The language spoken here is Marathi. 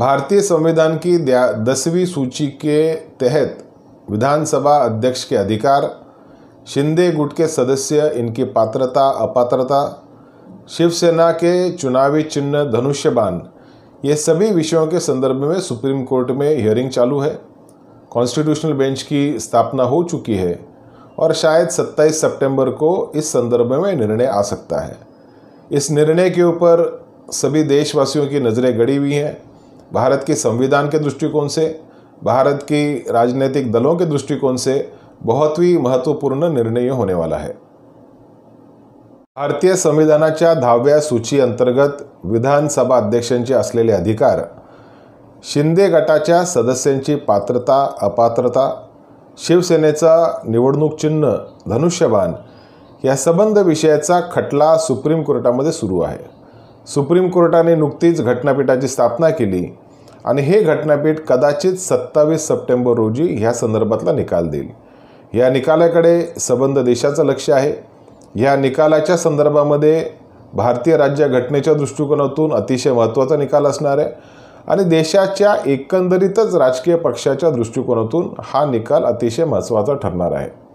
भारतीय संविधान की दसवीं सूची के तहत विधानसभा अध्यक्ष के अधिकार शिंदे गुट के सदस्य इनकी पात्रता अपात्रता शिवसेना के चुनावी चिन्ह धनुष्यबान ये सभी विषयों के संदर्भ में सुप्रीम कोर्ट में हियरिंग चालू है कॉन्स्टिट्यूशनल बेंच की स्थापना हो चुकी है और शायद 27 सितंबर को इस संदर्भ में निर्णय आ सकता है इस निर्णय के ऊपर सभी देशवासियों की नज़रें गड़ी हुई हैं भारत के संविधान के दृष्टिकोण से भारत की राजनीतिक दलों के दृष्टिकोण से बहुत ही महत्वपूर्ण निर्णय होने वाला आहे भारतीय संविधानाच्या दहाव्या सूची अंतर्गत विधानसभा अध्यक्षांचे असलेले अधिकार शिंदे गटाच्या सदस्यांची पात्रता अपात्रता शिवसेनेचा निवडणूक चिन्ह धनुष्यबान या संबंध विषयाचा खटला सुप्रीम कोर्टामध्ये सुरू आहे सुप्रीम कोर्टाने नुकतीच घटनापीठाची स्थापना केली आणि हे घटनापीठ कदाचित सत्तावीस सप्टेंबर रोजी ह्या संदर्भातला निकाल देईल या निकालाकडे सबंध देशाचं लक्ष आहे ह्या निकालाच्या संदर्भामध्ये भारतीय राज्य घटनेच्या दृष्टिकोनातून अतिशय महत्त्वाचा निकाल असणार आहे आणि देशाच्या एकंदरीतच राजकीय पक्षाच्या दृष्टिकोनातून हा निकाल अतिशय महत्त्वाचा ठरणार आहे